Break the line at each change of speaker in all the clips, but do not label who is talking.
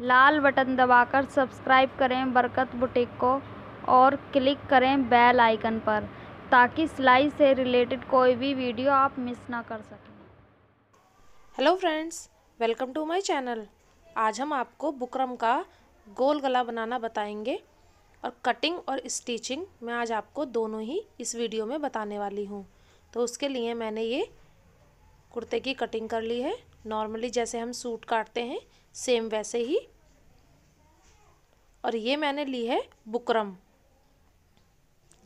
लाल button दबाकर subscribe करें बरकत बुटीक को और क्लिक करें बेल आइकन पर ताकि सिलाई से रिलेटेड कोई भी वीडियो आप मिस ना कर सकें hello friends welcome to my channel आज हम आपको बुकरम का गोल गला बनाना बताएंगे और कटिंग और स्टिचिंग मैं आज आपको दोनों ही इस वीडियो में बताने वाली हूँ तो उसके लिए मैंने ये कुर्ते की कटिंग कर ली है नॉर्मली जैसे हम सूट काटते हैं सेम वैसे ही और ये मैंने ली है बुकरम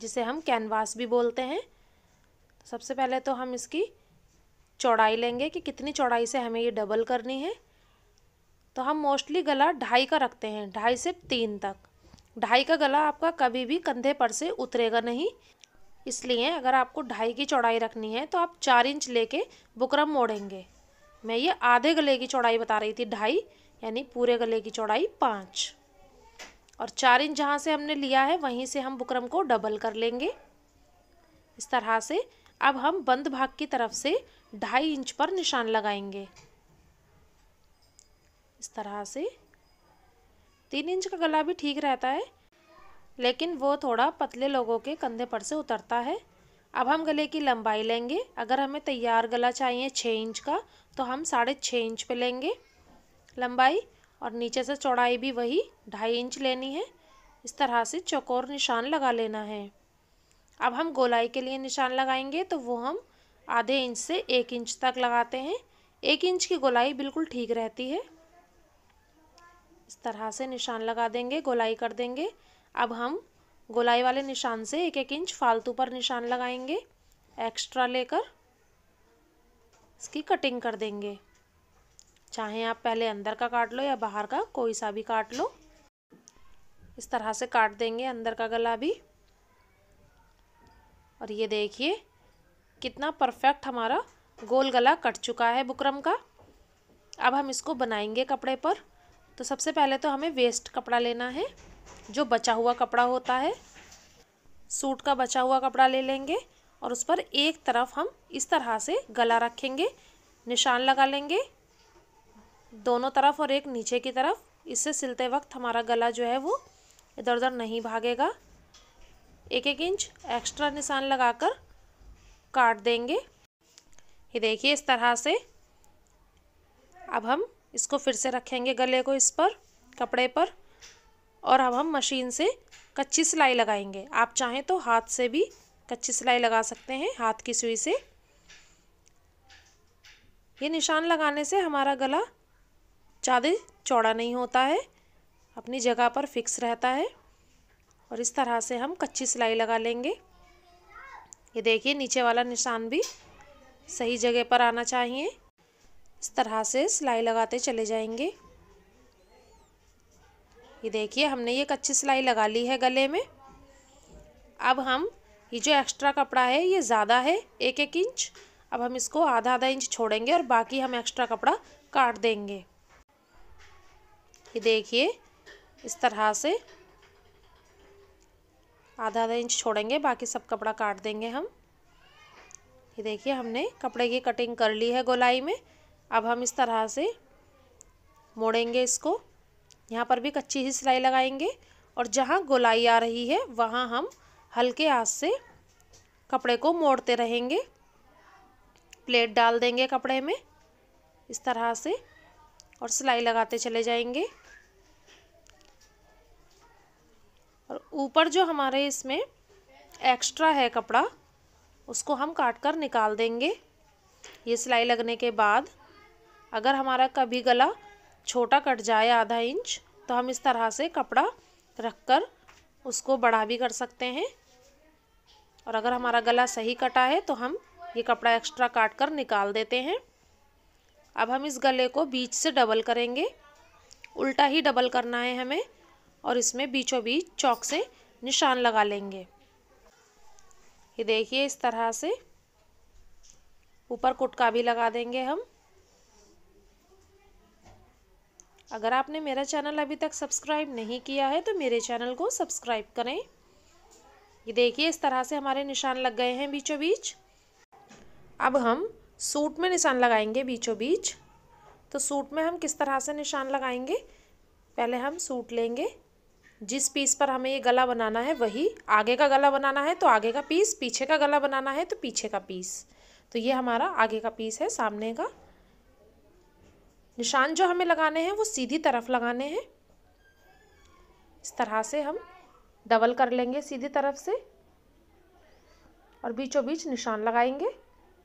जिसे हम कैनवास भी बोलते हैं सबसे पहले तो हम इसकी चौड़ाई लेंगे कि कितनी चौड़ाई से हमें ये डबल करनी है तो हम मोस्टली गला ढाई का रखते हैं ढाई से तीन तक ढाई का गला आपका कभी भी कंधे पर से उतरेगा नहीं इसलिए अगर आपको ढाई की चौड़ाई रखनी है तो आप चार इंच लेके बुकरम मोड़ेंगे मैं ये आधे गले की चौड़ाई बता रही थी ढाई यानी पूरे गले की चौड़ाई पाँच और चार इंच जहाँ से हमने लिया है वहीं से हम बुकरम को डबल कर लेंगे इस तरह से अब हम बंद भाग की तरफ से ढाई इंच पर निशान लगाएंगे इस तरह से तीन इंच का गला भी ठीक रहता है लेकिन वो थोड़ा पतले लोगों के कंधे पर से उतरता है अब हम गले की लंबाई लेंगे अगर हमें तैयार गला चाहिए छः इंच का तो हम साढ़े छः इंच पे लेंगे लंबाई और नीचे से चौड़ाई भी वही ढाई इंच लेनी है इस तरह से चौकोर निशान लगा लेना है अब हम गोलाई के लिए निशान लगाएंगे तो वो हम आधे इंच से एक इंच तक लगाते हैं एक इंच की गोलाई बिल्कुल ठीक रहती है इस तरह से निशान लगा देंगे गोलाई कर देंगे अब हम गोलाई वाले निशान से एक एक इंच फालतू पर निशान लगाएंगे एक्स्ट्रा लेकर इसकी कटिंग कर देंगे चाहे आप पहले अंदर का काट लो या बाहर का कोई सा भी काट लो इस तरह से काट देंगे अंदर का गला भी और ये देखिए कितना परफेक्ट हमारा गोल गला कट चुका है बुकरम का अब हम इसको बनाएंगे कपड़े पर तो सबसे पहले तो हमें वेस्ट कपड़ा लेना है जो बचा हुआ कपड़ा होता है सूट का बचा हुआ कपड़ा ले लेंगे और उस पर एक तरफ हम इस तरह से गला रखेंगे निशान लगा लेंगे दोनों तरफ और एक नीचे की तरफ इससे सिलते वक्त हमारा गला जो है वो इधर उधर नहीं भागेगा एक एक इंच एक्स्ट्रा निशान लगाकर काट देंगे ये देखिए इस तरह से अब हम इसको फिर से रखेंगे गले को इस पर कपड़े पर और अब हम मशीन से कच्ची सिलाई लगाएंगे आप चाहें तो हाथ से भी कच्ची सिलाई लगा सकते हैं हाथ की सुई से ये निशान लगाने से हमारा गला ज़्यादा चौड़ा नहीं होता है अपनी जगह पर फिक्स रहता है और इस तरह से हम कच्ची सिलाई लगा लेंगे ये देखिए नीचे वाला निशान भी सही जगह पर आना चाहिए इस तरह से सिलाई लगाते चले जाएंगे ये देखिए हमने ये कच्ची सिलाई लगा ली है गले में अब हम ये जो एक्स्ट्रा कपड़ा है ये ज़्यादा है एक एक इंच अब हम इसको आधा आधा इंच छोड़ेंगे और बाकी हम एक्स्ट्रा कपड़ा काट देंगे ये देखिए इस तरह से आधा आधा इंच छोड़ेंगे बाकी सब कपड़ा काट देंगे हम ये देखिए हमने कपड़े की कटिंग कर ली है गोलाई में अब हम इस तरह से मोड़ेंगे इसको यहाँ पर भी कच्ची ही सिलाई लगाएंगे और जहाँ गोलाई आ रही है वहाँ हम हल्के आँच से कपड़े को मोड़ते रहेंगे प्लेट डाल देंगे कपड़े में इस तरह से और सिलाई लगाते चले जाएंगे और ऊपर जो हमारे इसमें एक्स्ट्रा है कपड़ा उसको हम काट कर निकाल देंगे ये सिलाई लगने के बाद अगर हमारा कभी गला छोटा कट जाए आधा इंच तो हम इस तरह से कपड़ा रख कर उसको बड़ा भी कर सकते हैं और अगर हमारा गला सही कटा है तो हम ये कपड़ा एक्स्ट्रा काट कर निकाल देते हैं अब हम इस गले को बीच से डबल करेंगे उल्टा ही डबल करना है हमें और इसमें बीचों बीच चौक से निशान लगा लेंगे ये देखिए इस तरह से ऊपर कुटका भी लगा देंगे हम अगर आपने मेरा चैनल अभी तक सब्सक्राइब नहीं किया है तो मेरे चैनल को सब्सक्राइब करें ये देखिए इस तरह से हमारे निशान लग गए हैं बीचों बीच अब हम सूट में निशान लगाएंगे बीचों बीच तो सूट में हम किस तरह से निशान लगाएंगे पहले हम सूट लेंगे जिस पीस पर हमें ये गला बनाना है वही आगे का गला बनाना है तो आगे का पीस पीछे का गला बनाना है तो पीछे का पीस तो ये हमारा आगे का पीस है सामने का निशान जो हमें लगाने हैं वो सीधी तरफ लगाने हैं इस तरह से हम डबल कर लेंगे सीधी तरफ से और बीचों बीच निशान लगाएंगे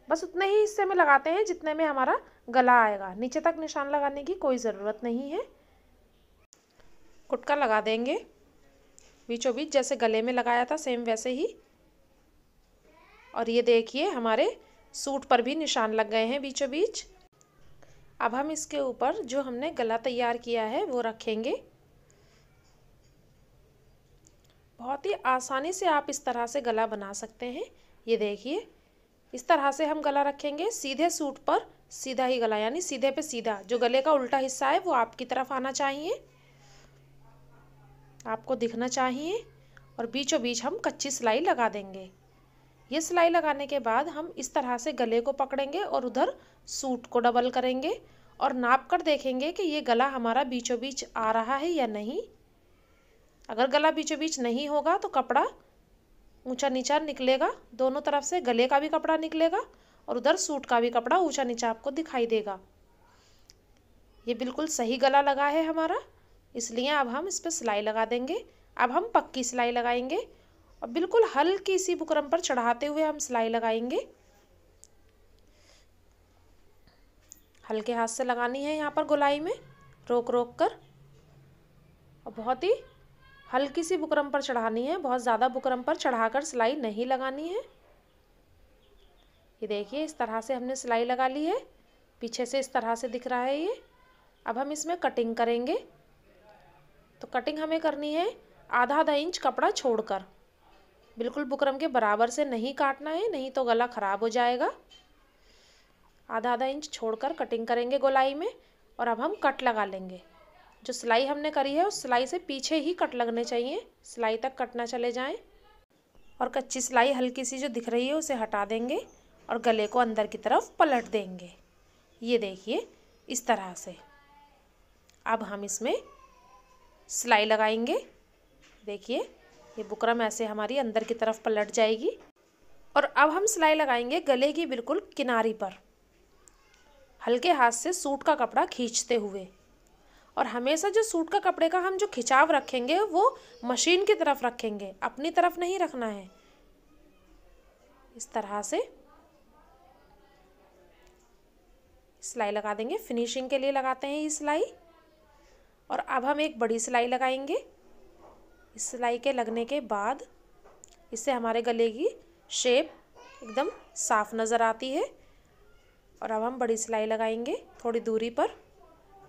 बस उतने ही हिस्से में लगाते हैं जितने में हमारा गला आएगा नीचे तक निशान लगाने की कोई ज़रूरत नहीं है कुटका लगा देंगे बीचों बीच जैसे गले में लगाया था सेम वैसे ही और ये देखिए हमारे सूट पर भी निशान लग गए हैं बीचों बीच अब हम इसके ऊपर जो हमने गला तैयार किया है वो रखेंगे बहुत ही आसानी से आप इस तरह से गला बना सकते हैं ये देखिए इस तरह से हम गला रखेंगे सीधे सूट पर सीधा ही गला यानी सीधे पे सीधा जो गले का उल्टा हिस्सा है वो आपकी तरफ आना चाहिए आपको दिखना चाहिए और बीचों बीच हम कच्ची सिलाई लगा देंगे ये सिलाई लगाने के बाद हम इस तरह से गले को पकड़ेंगे और उधर सूट को डबल करेंगे और नाप कर देखेंगे कि ये गला हमारा बीचों बीच आ रहा है या नहीं अगर गला बीचों बीच नहीं होगा तो कपड़ा ऊंचा नीचा निकलेगा दोनों तरफ से गले का भी कपड़ा निकलेगा और उधर सूट का भी कपड़ा ऊंचा नीचा आपको दिखाई देगा ये बिल्कुल सही गला लगा है हमारा इसलिए अब हम इस पर सिलाई लगा देंगे अब हम पक्की सिलाई लगाएंगे और बिल्कुल हल्की सी बुकरम पर चढ़ाते हुए हम सिलाई लगाएंगे हल्के हाथ से लगानी है यहाँ पर गुलाई में रोक रोक कर और बहुत ही हल्की सी बुकरम पर चढ़ानी है बहुत ज़्यादा बुकरम पर चढ़ाकर सिलाई नहीं लगानी है ये देखिए इस तरह से हमने सिलाई लगा ली है पीछे से इस तरह से दिख रहा है ये अब हम इसमें कटिंग करेंगे तो कटिंग हमें करनी है आधा आधा इंच कपड़ा छोड़कर बिल्कुल बुकरम के बराबर से नहीं काटना है नहीं तो गला ख़राब हो जाएगा आधा आधा इंच छोड़कर कटिंग करेंगे गोलाई में और अब हम कट लगा लेंगे जो सिलाई हमने करी है उस सिलाई से पीछे ही कट लगने चाहिए सिलाई तक कट ना चले जाएँ और कच्ची सिलाई हल्की सी जो दिख रही है उसे हटा देंगे और गले को अंदर की तरफ पलट देंगे ये देखिए इस तरह से अब हम इसमें सिलाई लगाएंगे देखिए ये बुकरम ऐसे हमारी अंदर की तरफ पलट जाएगी और अब हम सिलाई लगाएंगे गले की बिल्कुल किनारी पर हल्के हाथ से सूट का कपड़ा खींचते हुए और हमेशा जो सूट का कपड़े का हम जो खिंचाव रखेंगे वो मशीन की तरफ रखेंगे अपनी तरफ नहीं रखना है इस तरह से सिलाई लगा देंगे फिनिशिंग के लिए लगाते हैं ये सिलाई और अब हम एक बड़ी सिलाई लगाएंगे इस सिलाई के लगने के बाद इससे हमारे गले की शेप एकदम साफ नज़र आती है और अब हम बड़ी सिलाई लगाएंगे थोड़ी दूरी पर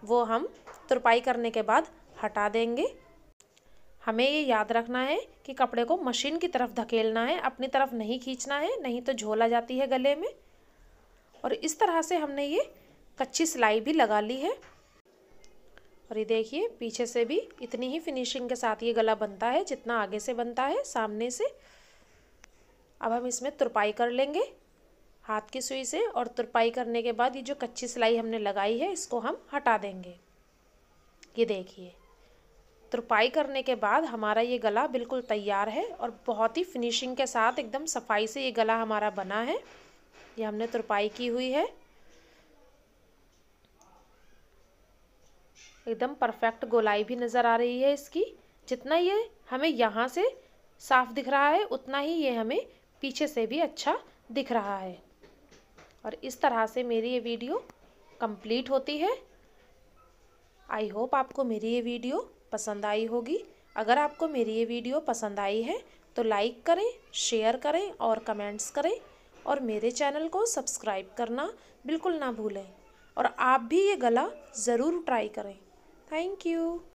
वो हम तुरपाई करने के बाद हटा देंगे हमें ये याद रखना है कि कपड़े को मशीन की तरफ धकेलना है अपनी तरफ नहीं खींचना है नहीं तो झोला जाती है गले में और इस तरह से हमने ये कच्ची सिलाई भी लगा ली है और ये देखिए पीछे से भी इतनी ही फिनिशिंग के साथ ये गला बनता है जितना आगे से बनता है सामने से अब हम इसमें तुरपाई कर लेंगे हाथ की सुई से और तुरपाई करने के बाद ये जो कच्ची सिलाई हमने लगाई है इसको हम हटा देंगे ये देखिए तुरपाई करने के बाद हमारा ये गला बिल्कुल तैयार है और बहुत ही फिनिशिंग के साथ एकदम सफाई से ये गला हमारा बना है ये हमने तुरपाई की हुई है एकदम परफेक्ट गोलाई भी नज़र आ रही है इसकी जितना ये हमें यहाँ से साफ दिख रहा है उतना ही ये हमें पीछे से भी अच्छा दिख रहा है और इस तरह से मेरी ये वीडियो कंप्लीट होती है आई होप आपको मेरी ये वीडियो पसंद आई होगी अगर आपको मेरी ये वीडियो पसंद आई है तो लाइक करें शेयर करें और कमेंट्स करें और मेरे चैनल को सब्सक्राइब करना बिल्कुल ना भूलें और आप भी ये गला ज़रूर ट्राई करें थैंक यू